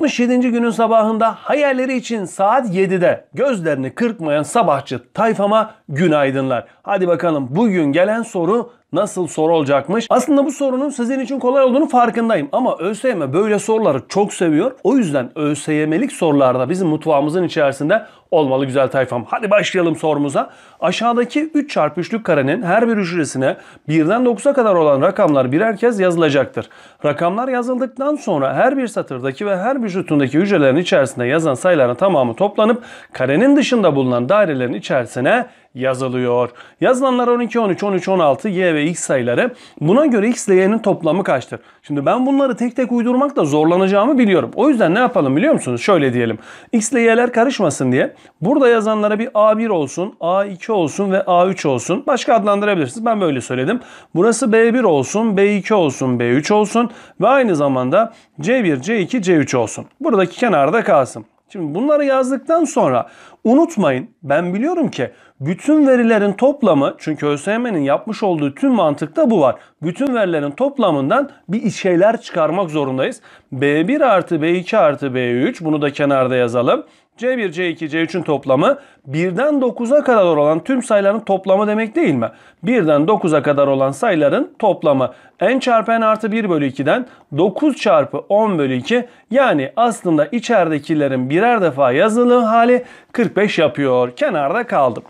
67. günün sabahında hayalleri için saat 7'de gözlerini kırpmayan sabahçı tayfama günaydınlar. Hadi bakalım bugün gelen soru nasıl soru olacakmış? Aslında bu sorunun sizin için kolay olduğunu farkındayım. Ama ÖSYM böyle soruları çok seviyor. O yüzden ÖSYM'lik sorularda bizim mutfağımızın içerisinde olmalı güzel tayfam. Hadi başlayalım sorumuza. Aşağıdaki 3 çarpı 3'lük karenin her bir hücresine 1'den 9'a kadar olan rakamlar birer kez yazılacaktır. Rakamlar yazıldıktan sonra her bir satırdaki ve her bir sütundaki hücrelerin içerisinde yazan sayıların tamamı toplanıp karenin dışında bulunan dairelerin içerisine yazılıyor. Yazılanlar 12, 13, 13, 16, y ve x sayıları. Buna göre x ile y'nin toplamı kaçtır? Şimdi ben bunları tek tek uydurmakta zorlanacağımı biliyorum. O yüzden ne yapalım biliyor musunuz? Şöyle diyelim. x ile y'ler karışmasın diye burada yazanlara bir a1 olsun, a2 olsun ve a3 olsun. Başka adlandırabilirsiniz. Ben böyle söyledim. Burası b1 olsun, b2 olsun, b3 olsun ve aynı zamanda c1, c2, c3 olsun. Buradaki kenarda kalsın. Şimdi bunları yazdıktan sonra Unutmayın ben biliyorum ki bütün verilerin toplamı çünkü ÖSYM'nin yapmış olduğu tüm mantıkta bu var. Bütün verilerin toplamından bir şeyler çıkarmak zorundayız. B1 artı B2 artı B3 bunu da kenarda yazalım. C1, C2, C3'ün toplamı 1'den 9'a kadar olan tüm sayıların toplamı demek değil mi? 1'den 9'a kadar olan sayıların toplamı. N çarpı N artı 1 bölü 2'den 9 çarpı 10 bölü 2 yani aslında içeridekilerin birer defa yazılı hali 40 45 yapıyor. Kenarda kaldım.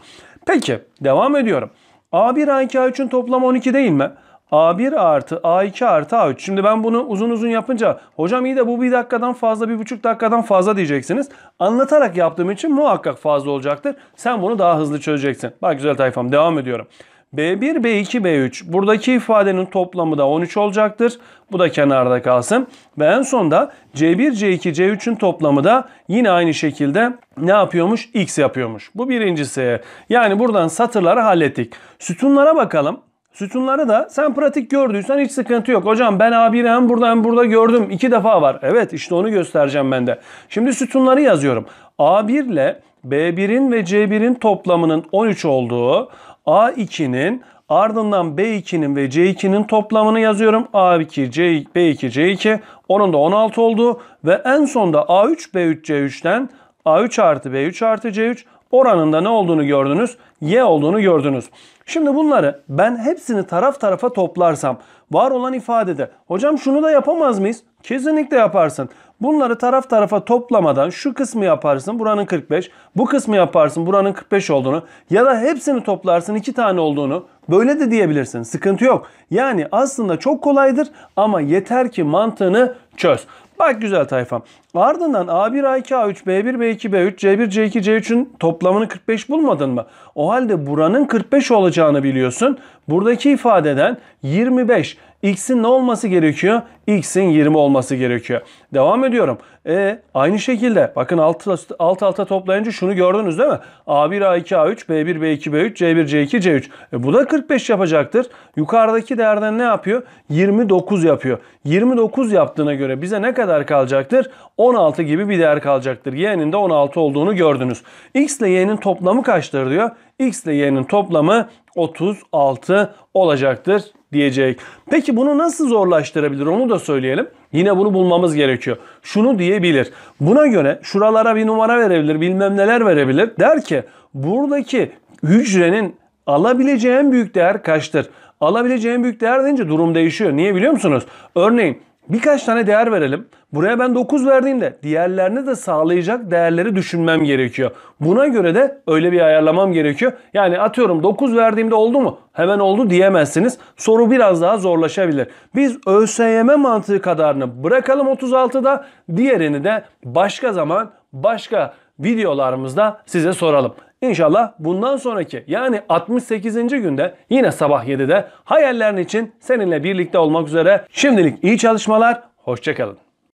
Peki devam ediyorum. A1 A2 A3'ün toplamı 12 değil mi? A1 artı A2 artı A3. Şimdi ben bunu uzun uzun yapınca hocam iyi de bu bir dakikadan fazla bir buçuk dakikadan fazla diyeceksiniz. Anlatarak yaptığım için muhakkak fazla olacaktır. Sen bunu daha hızlı çözeceksin. Bak güzel tayfam devam ediyorum. B1, B2, B3. Buradaki ifadenin toplamı da 13 olacaktır. Bu da kenarda kalsın. Ve en sonda C1, C2, C3'ün toplamı da yine aynı şekilde ne yapıyormuş? X yapıyormuş. Bu birincisi. Yani buradan satırları hallettik. Sütunlara bakalım. Sütunları da sen pratik gördüysen hiç sıkıntı yok. Hocam ben A1'i hem burada hem burada gördüm. İki defa var. Evet işte onu göstereceğim ben de. Şimdi sütunları yazıyorum. A1 ile B1'in ve C1'in toplamının 13 olduğu, A2'nin ardından B2'nin ve C2'nin toplamını yazıyorum. A2, C, B2, C2 onun da 16 oldu ve en sonda A3, B3, C3'ten A3 artı B3 artı C3 oranında ne olduğunu gördünüz? Y olduğunu gördünüz. Şimdi bunları ben hepsini taraf tarafa toplarsam var olan ifadede hocam şunu da yapamaz mıyız? Kesinlikle yaparsın. Bunları taraf tarafa toplamadan şu kısmı yaparsın buranın 45, bu kısmı yaparsın buranın 45 olduğunu ya da hepsini toplarsın iki tane olduğunu böyle de diyebilirsin. Sıkıntı yok. Yani aslında çok kolaydır ama yeter ki mantığını çöz. Bak güzel tayfam. Ardından A1, A2, A3, B1, B2, B3, C1, C2, C3'ün toplamını 45 bulmadın mı? O halde buranın 45 olacağını biliyorsun. Buradaki ifadeden 25. X'in ne olması gerekiyor? X'in 20 olması gerekiyor. Devam ediyorum. E, aynı şekilde bakın alt, alt alta toplayınca şunu gördünüz değil mi? A1, A2, A3, B1, B2, B3, C1, C2, C3. E, bu da 45 yapacaktır. Yukarıdaki değerden ne yapıyor? 29 yapıyor. 29 yaptığına göre bize ne kadar kalacaktır? 16 gibi bir değer kalacaktır. Y'nin de 16 olduğunu gördünüz. X ile Y'nin toplamı kaçtır diyor? x ile y'nin toplamı 36 olacaktır diyecek. Peki bunu nasıl zorlaştırabilir onu da söyleyelim. Yine bunu bulmamız gerekiyor. Şunu diyebilir. Buna göre şuralara bir numara verebilir, bilmem neler verebilir. Der ki buradaki hücrenin alabileceği en büyük değer kaçtır? Alabileceği en büyük değer deyince durum değişiyor. Niye biliyor musunuz? Örneğin Birkaç tane değer verelim. Buraya ben 9 verdiğimde diğerlerini de sağlayacak değerleri düşünmem gerekiyor. Buna göre de öyle bir ayarlamam gerekiyor. Yani atıyorum 9 verdiğimde oldu mu? Hemen oldu diyemezsiniz. Soru biraz daha zorlaşabilir. Biz ÖSYM mantığı kadarını bırakalım 36'da. Diğerini de başka zaman başka videolarımızda size soralım. İnşallah bundan sonraki yani 68. günde yine sabah 7'de hayallerin için seninle birlikte olmak üzere. Şimdilik iyi çalışmalar, hoşçakalın.